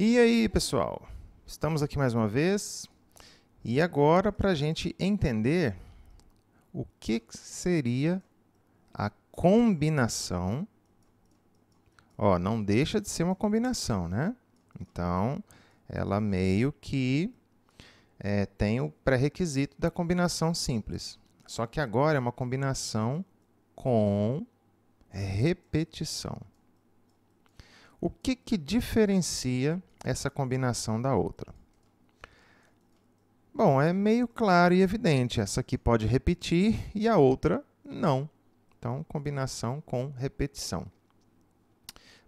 E aí, pessoal? Estamos aqui mais uma vez e agora para a gente entender o que seria a combinação. Ó, não deixa de ser uma combinação, né? Então, ela meio que é, tem o pré-requisito da combinação simples. Só que agora é uma combinação com repetição. O que, que diferencia essa combinação da outra. Bom, é meio claro e evidente. Essa aqui pode repetir e a outra não. Então, combinação com repetição.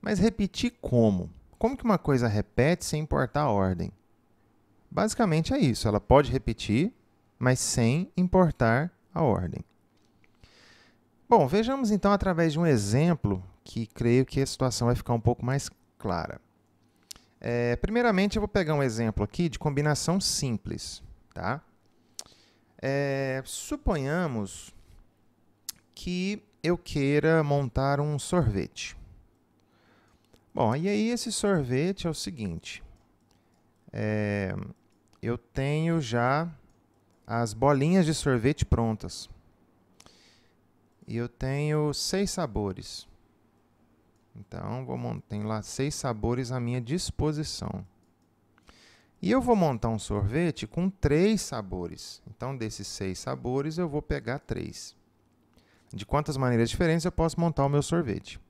Mas repetir como? Como que uma coisa repete sem importar a ordem? Basicamente é isso. Ela pode repetir, mas sem importar a ordem. Bom, vejamos então através de um exemplo que creio que a situação vai ficar um pouco mais clara. É, primeiramente, eu vou pegar um exemplo aqui de combinação simples. Tá? É, suponhamos que eu queira montar um sorvete. Bom, e aí esse sorvete é o seguinte. É, eu tenho já as bolinhas de sorvete prontas. E eu tenho seis sabores. Então, vou montar, tem lá seis sabores à minha disposição. E eu vou montar um sorvete com três sabores. Então, desses seis sabores, eu vou pegar três. De quantas maneiras diferentes eu posso montar o meu sorvete?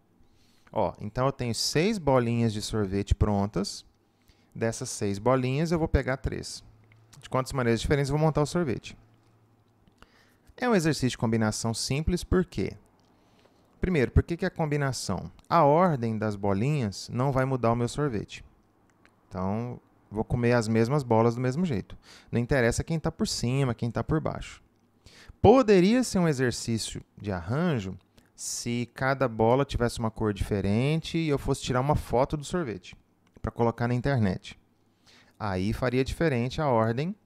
Ó, então eu tenho seis bolinhas de sorvete prontas. Dessas seis bolinhas, eu vou pegar três. De quantas maneiras diferentes eu vou montar o sorvete? É um exercício de combinação simples, por quê? Primeiro, por que, que a combinação? A ordem das bolinhas não vai mudar o meu sorvete. Então, vou comer as mesmas bolas do mesmo jeito. Não interessa quem está por cima, quem está por baixo. Poderia ser um exercício de arranjo se cada bola tivesse uma cor diferente e eu fosse tirar uma foto do sorvete para colocar na internet. Aí faria diferente a ordem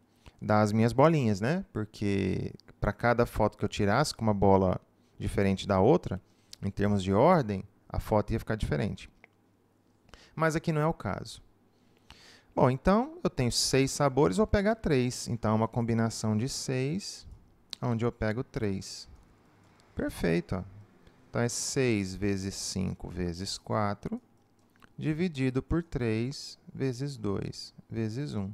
das minhas bolinhas, né? Porque para cada foto que eu tirasse com uma bola diferente da outra, em termos de ordem, a foto ia ficar diferente. Mas aqui não é o caso. Bom, então eu tenho seis sabores, vou pegar três. Então é uma combinação de seis, onde eu pego três. Perfeito. Ó. Então é 6 vezes 5 vezes 4, dividido por 3 vezes 2 vezes 1.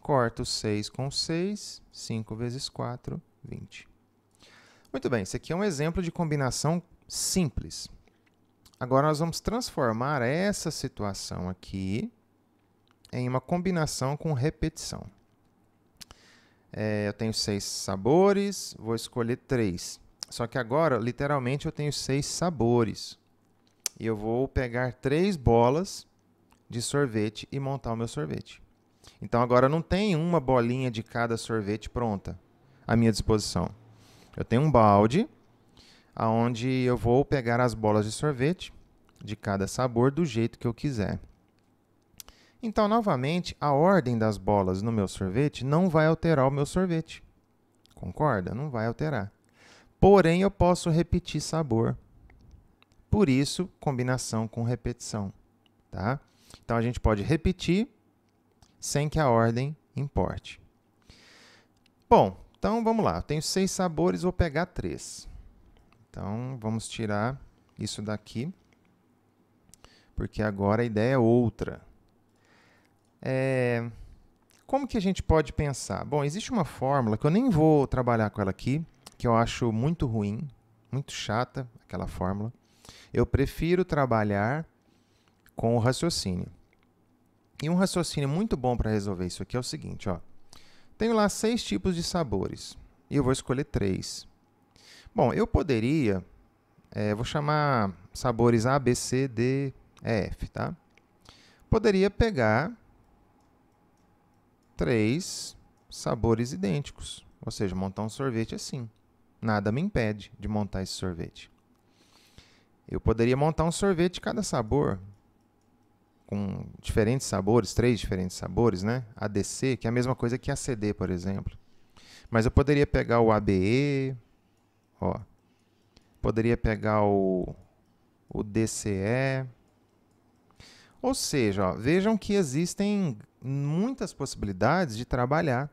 Corto 6 com 6, 5 vezes 4, 20. Muito bem, esse aqui é um exemplo de combinação simples. Agora nós vamos transformar essa situação aqui em uma combinação com repetição. É, eu tenho seis sabores, vou escolher três. Só que agora, literalmente, eu tenho seis sabores. E eu vou pegar três bolas de sorvete e montar o meu sorvete. Então agora não tem uma bolinha de cada sorvete pronta à minha disposição. Eu tenho um balde aonde eu vou pegar as bolas de sorvete de cada sabor do jeito que eu quiser. Então, novamente, a ordem das bolas no meu sorvete não vai alterar o meu sorvete. Concorda? Não vai alterar. Porém, eu posso repetir sabor. Por isso, combinação com repetição, tá? Então a gente pode repetir sem que a ordem importe. Bom, então vamos lá. Eu tenho seis sabores, vou pegar três. Então, vamos tirar isso daqui, porque agora a ideia é outra. É... Como que a gente pode pensar? Bom, existe uma fórmula que eu nem vou trabalhar com ela aqui, que eu acho muito ruim, muito chata aquela fórmula. Eu prefiro trabalhar com o raciocínio. E um raciocínio muito bom para resolver isso aqui é o seguinte, ó. Tenho lá seis tipos de sabores e eu vou escolher três. Bom, eu poderia, é, vou chamar sabores A, B, C, D, E, F, tá? Poderia pegar três sabores idênticos, ou seja, montar um sorvete assim. Nada me impede de montar esse sorvete. Eu poderia montar um sorvete de cada sabor, com diferentes sabores, três diferentes sabores, né? ADC, que é a mesma coisa que ACD, por exemplo. Mas eu poderia pegar o ABE, Ó, poderia pegar o, o DCE. Ou seja, ó, vejam que existem muitas possibilidades de trabalhar.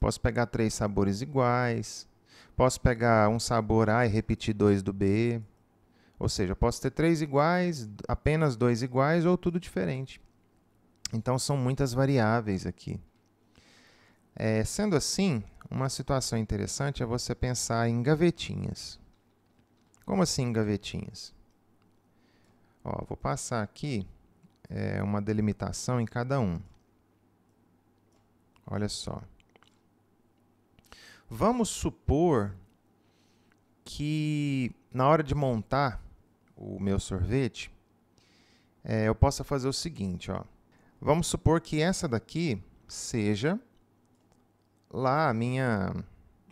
Posso pegar três sabores iguais, posso pegar um sabor A e repetir dois do B. Ou seja, posso ter três iguais, apenas dois iguais ou tudo diferente. Então são muitas variáveis aqui. É, sendo assim, uma situação interessante é você pensar em gavetinhas. Como assim gavetinhas? Ó, vou passar aqui é, uma delimitação em cada um. Olha só. Vamos supor que na hora de montar o meu sorvete, é, eu possa fazer o seguinte, ó. Vamos supor que essa daqui seja lá a minha.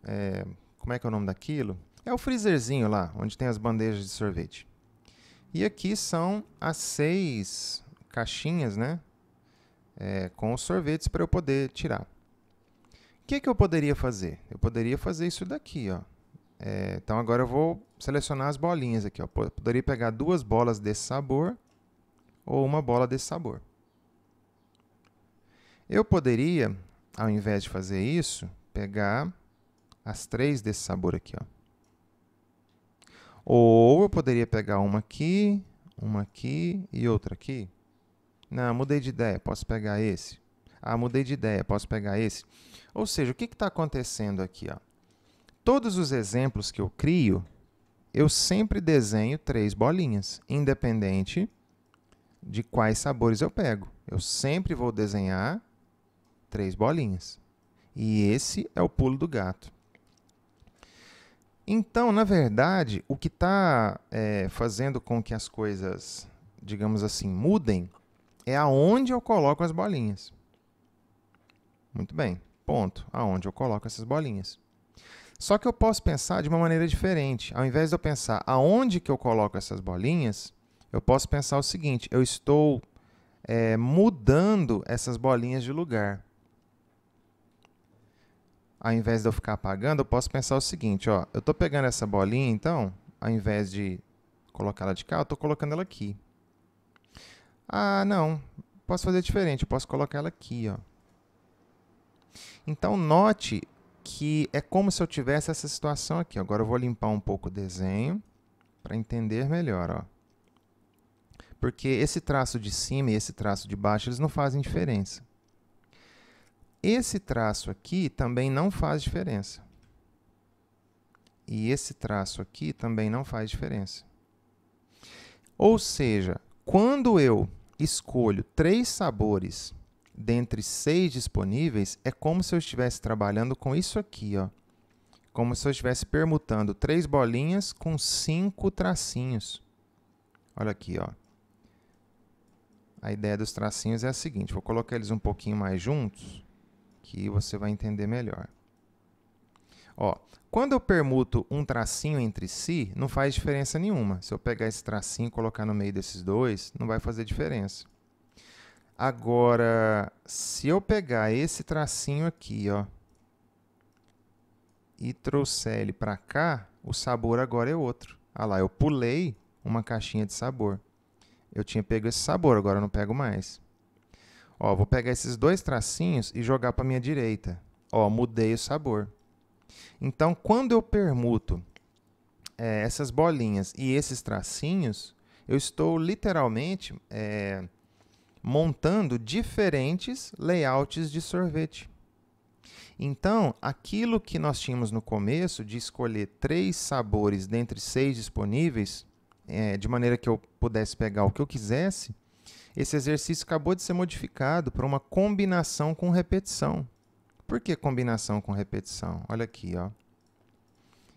É, como é que é o nome daquilo? É o freezerzinho lá, onde tem as bandejas de sorvete. E aqui são as seis caixinhas, né? É, com os sorvetes para eu poder tirar. O que, é que eu poderia fazer? Eu poderia fazer isso daqui, ó. É, então agora eu vou selecionar as bolinhas aqui, ó. Poderia pegar duas bolas desse sabor ou uma bola desse sabor. Eu poderia ao invés de fazer isso, pegar as três desse sabor aqui. Ó. Ou eu poderia pegar uma aqui, uma aqui e outra aqui. Não, mudei de ideia, posso pegar esse. Ah, mudei de ideia, posso pegar esse. Ou seja, o que está acontecendo aqui? Ó? Todos os exemplos que eu crio, eu sempre desenho três bolinhas, independente de quais sabores eu pego. Eu sempre vou desenhar três bolinhas. E esse é o pulo do gato. Então, na verdade, o que está é, fazendo com que as coisas, digamos assim, mudem é aonde eu coloco as bolinhas. Muito bem, ponto. Aonde eu coloco essas bolinhas. Só que eu posso pensar de uma maneira diferente. Ao invés de eu pensar aonde que eu coloco essas bolinhas, eu posso pensar o seguinte: eu estou é, mudando essas bolinhas de lugar ao invés de eu ficar apagando, eu posso pensar o seguinte, ó, eu estou pegando essa bolinha, então, ao invés de colocar ela de cá, eu estou colocando ela aqui. Ah, não, posso fazer diferente, eu posso colocar ela aqui, ó. Então, note que é como se eu tivesse essa situação aqui. Agora eu vou limpar um pouco o desenho para entender melhor, ó. Porque esse traço de cima e esse traço de baixo, eles não fazem diferença. Esse traço aqui também não faz diferença. E esse traço aqui também não faz diferença. Ou seja, quando eu escolho três sabores dentre seis disponíveis, é como se eu estivesse trabalhando com isso aqui, ó. Como se eu estivesse permutando três bolinhas com cinco tracinhos. Olha aqui, ó. A ideia dos tracinhos é a seguinte, vou colocar eles um pouquinho mais juntos aqui você vai entender melhor. Ó, quando eu permuto um tracinho entre si, não faz diferença nenhuma. Se eu pegar esse tracinho e colocar no meio desses dois, não vai fazer diferença. Agora, se eu pegar esse tracinho aqui, ó, e trouxer ele para cá, o sabor agora é outro. Ah lá, eu pulei uma caixinha de sabor. Eu tinha pego esse sabor, agora eu não pego mais. Ó, vou pegar esses dois tracinhos e jogar para minha direita. Ó, mudei o sabor. Então, quando eu permuto é, essas bolinhas e esses tracinhos, eu estou literalmente é, montando diferentes layouts de sorvete. Então, aquilo que nós tínhamos no começo de escolher três sabores dentre seis disponíveis, é, de maneira que eu pudesse pegar o que eu quisesse, esse exercício acabou de ser modificado para uma combinação com repetição. Por que combinação com repetição? Olha aqui, ó.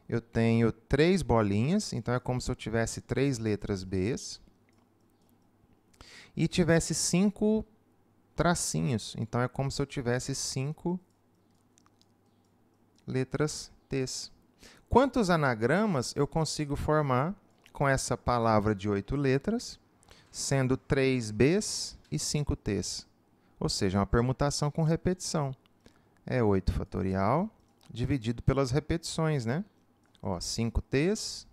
Eu tenho três bolinhas, então é como se eu tivesse três letras B e tivesse cinco tracinhos, então é como se eu tivesse cinco letras T. Quantos anagramas eu consigo formar com essa palavra de oito letras? sendo 3b's e 5t's. Ou seja, uma permutação com repetição. É 8 fatorial dividido pelas repetições, né? Ó, 5t's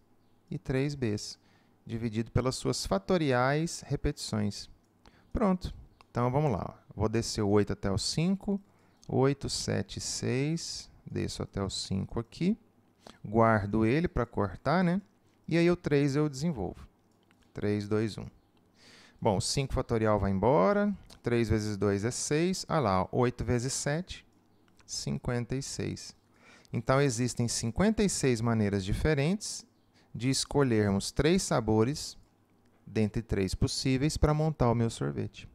e 3b's, dividido pelas suas fatoriais repetições. Pronto. Então vamos lá. Vou descer o 8 até o 5, 8, 7, 6, desço até o 5 aqui, guardo ele para cortar, né? E aí o 3 eu desenvolvo. 3, 2, 1. Bom, 5 fatorial vai embora. 3 vezes 2 é 6. Olha ah lá, 8 vezes 7, 56. Então, existem 56 maneiras diferentes de escolhermos três sabores dentre três possíveis para montar o meu sorvete.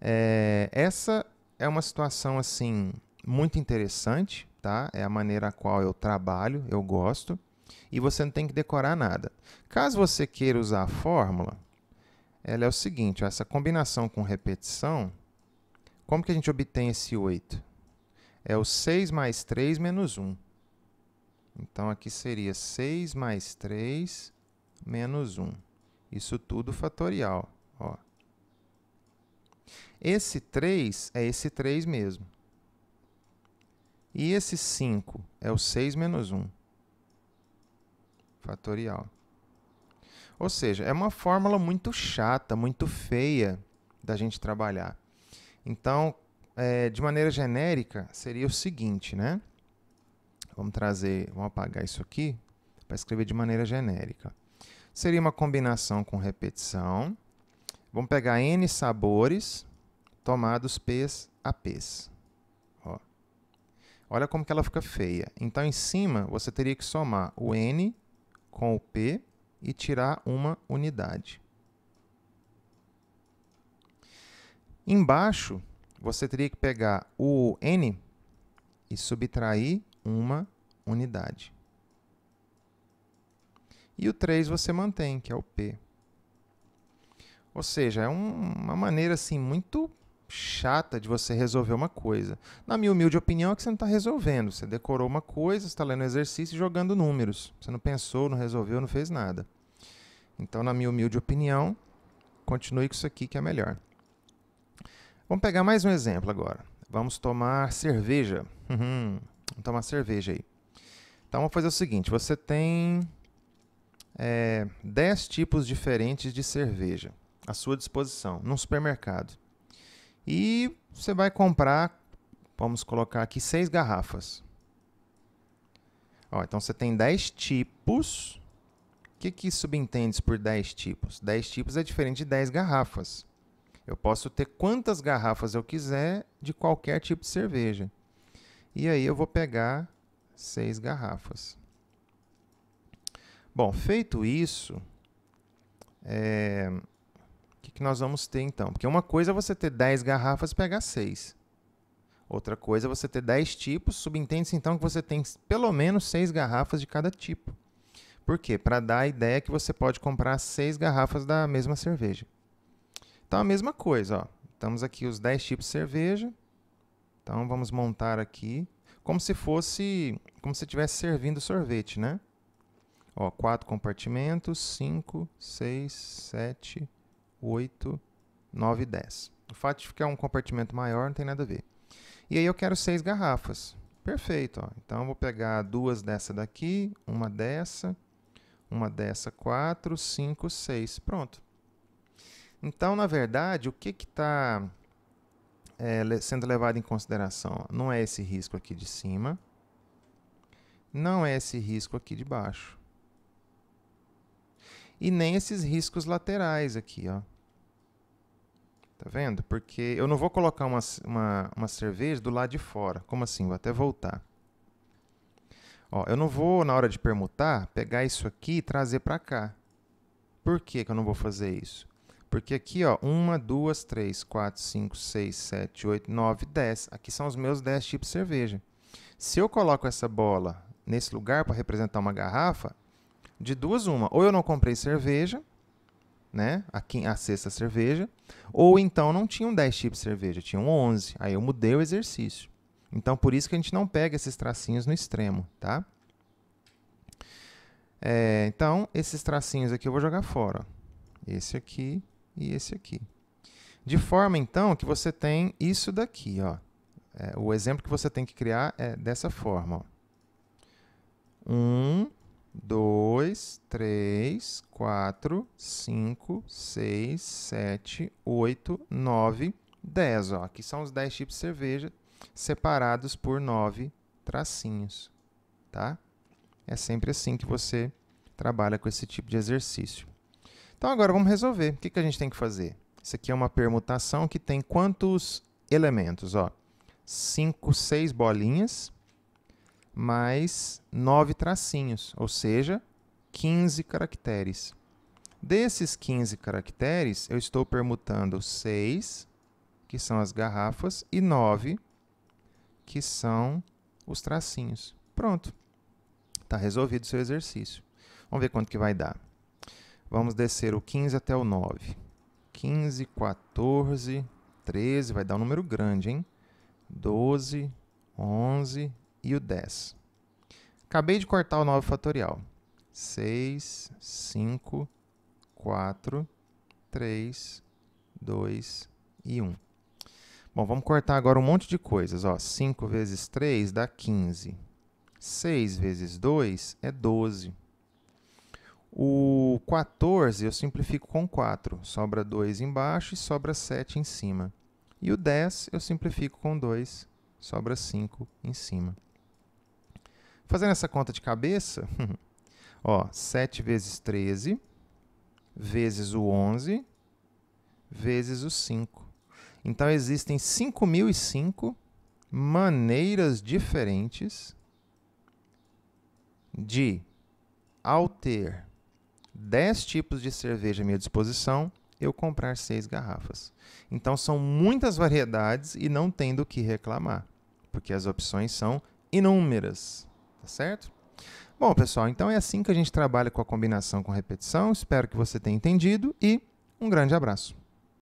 É, essa é uma situação assim muito interessante, tá? É a maneira a qual eu trabalho, eu gosto, e você não tem que decorar nada. Caso você queira usar a fórmula, ela é o seguinte, ó, essa combinação com repetição, como que a gente obtém esse 8? É o 6 mais 3 menos 1. Então, aqui seria 6 mais 3 menos 1. Isso tudo fatorial. Ó. Esse 3 é esse 3 mesmo. E esse 5 é o 6 menos 1. Fatorial. Ou seja, é uma fórmula muito chata, muito feia da gente trabalhar. Então, é, de maneira genérica, seria o seguinte, né? Vamos trazer, vamos apagar isso aqui para escrever de maneira genérica. Seria uma combinação com repetição. Vamos pegar N sabores tomados P's a P's. Ó. Olha como que ela fica feia. Então, em cima, você teria que somar o N com o P e tirar uma unidade. Embaixo, você teria que pegar o n e subtrair uma unidade. E o 3 você mantém, que é o p. Ou seja, é um, uma maneira assim muito chata de você resolver uma coisa. Na minha humilde opinião, é que você não está resolvendo. Você decorou uma coisa, está lendo exercício e jogando números. Você não pensou, não resolveu, não fez nada. Então, na minha humilde opinião, continue com isso aqui que é melhor. Vamos pegar mais um exemplo agora. Vamos tomar cerveja. Uhum. Vamos tomar cerveja aí. Então, vamos fazer o seguinte: você tem é, 10 tipos diferentes de cerveja à sua disposição num supermercado. E você vai comprar, vamos colocar aqui, seis garrafas. Ó, então você tem 10 tipos. O que, que subentende por 10 tipos? 10 tipos é diferente de 10 garrafas. Eu posso ter quantas garrafas eu quiser de qualquer tipo de cerveja. E aí eu vou pegar 6 garrafas. Bom, feito isso, é, que, que nós vamos ter então? Porque uma coisa é você ter 10 garrafas e pegar 6. Outra coisa é você ter 10 tipos, subentende-se então que você tem pelo menos 6 garrafas de cada tipo. Por quê? Para dar a ideia que você pode comprar 6 garrafas da mesma cerveja. Então a mesma coisa, ó. Estamos aqui os 10 tipos de cerveja. Então vamos montar aqui como se fosse, como se estivesse servindo sorvete, né? Ó, 4 compartimentos, 5, 6, 7, 8, 9 e 10. O fato de ficar um compartimento maior não tem nada a ver. E aí eu quero seis garrafas. Perfeito. Ó. Então eu vou pegar duas dessa daqui, uma dessa, uma dessa, quatro, cinco, seis. Pronto. Então, na verdade, o que está é, sendo levado em consideração? Não é esse risco aqui de cima, não é esse risco aqui de baixo e nem esses riscos laterais aqui, ó. Tá vendo? Porque eu não vou colocar uma, uma, uma cerveja do lado de fora. Como assim? Vou até voltar. Ó, eu não vou, na hora de permutar, pegar isso aqui e trazer para cá. Por que, que eu não vou fazer isso? Porque aqui, ó, 1, 2, 3, 4, 5, 6, 7, 8, 9, 10. Aqui são os meus 10 tipos de cerveja. Se eu coloco essa bola nesse lugar para representar uma garrafa, de duas uma. Ou eu não comprei cerveja, né? A, a sexta cerveja. Ou então não tinham 10 tipos de cerveja, tinham 11. Aí eu mudei o exercício. Então por isso que a gente não pega esses tracinhos no extremo, tá? É, então esses tracinhos aqui eu vou jogar fora. Esse aqui e esse aqui. De forma então que você tem isso daqui, ó. É, o exemplo que você tem que criar é dessa forma. Ó. Um, 2, 3, 4, 5, 6, 7, 8, 9, 10. Aqui são os 10 tipos de cerveja separados por 9 tracinhos. Tá? É sempre assim que você trabalha com esse tipo de exercício. Então agora vamos resolver. O que, que a gente tem que fazer? Isso aqui é uma permutação que tem quantos elementos? 5, 6 bolinhas mais nove tracinhos, ou seja, 15 caracteres. Desses 15 caracteres, eu estou permutando 6, que são as garrafas, e 9, que são os tracinhos. Pronto. Está resolvido o seu exercício. Vamos ver quanto que vai dar. Vamos descer o 15 até o 9. 15, 14, 13, vai dar um número grande, hein? 12, 11, e o 10. Acabei de cortar o 9 fatorial. 6, 5, 4, 3, 2 e 1. Bom, vamos cortar agora um monte de coisas. Ó, 5 vezes 3 dá 15. 6 vezes 2 é 12. O 14 eu simplifico com 4. Sobra 2 embaixo e sobra 7 em cima. E o 10 eu simplifico com 2. Sobra 5 em cima. Fazendo essa conta de cabeça, ó, 7 vezes 13, vezes o 11, vezes o 5. Então, existem 5.005 maneiras diferentes de, ao ter 10 tipos de cerveja à minha disposição, eu comprar 6 garrafas. Então, são muitas variedades e não tem do que reclamar, porque as opções são inúmeras. Tá certo? Bom, pessoal, então é assim que a gente trabalha com a combinação com repetição. Espero que você tenha entendido e um grande abraço.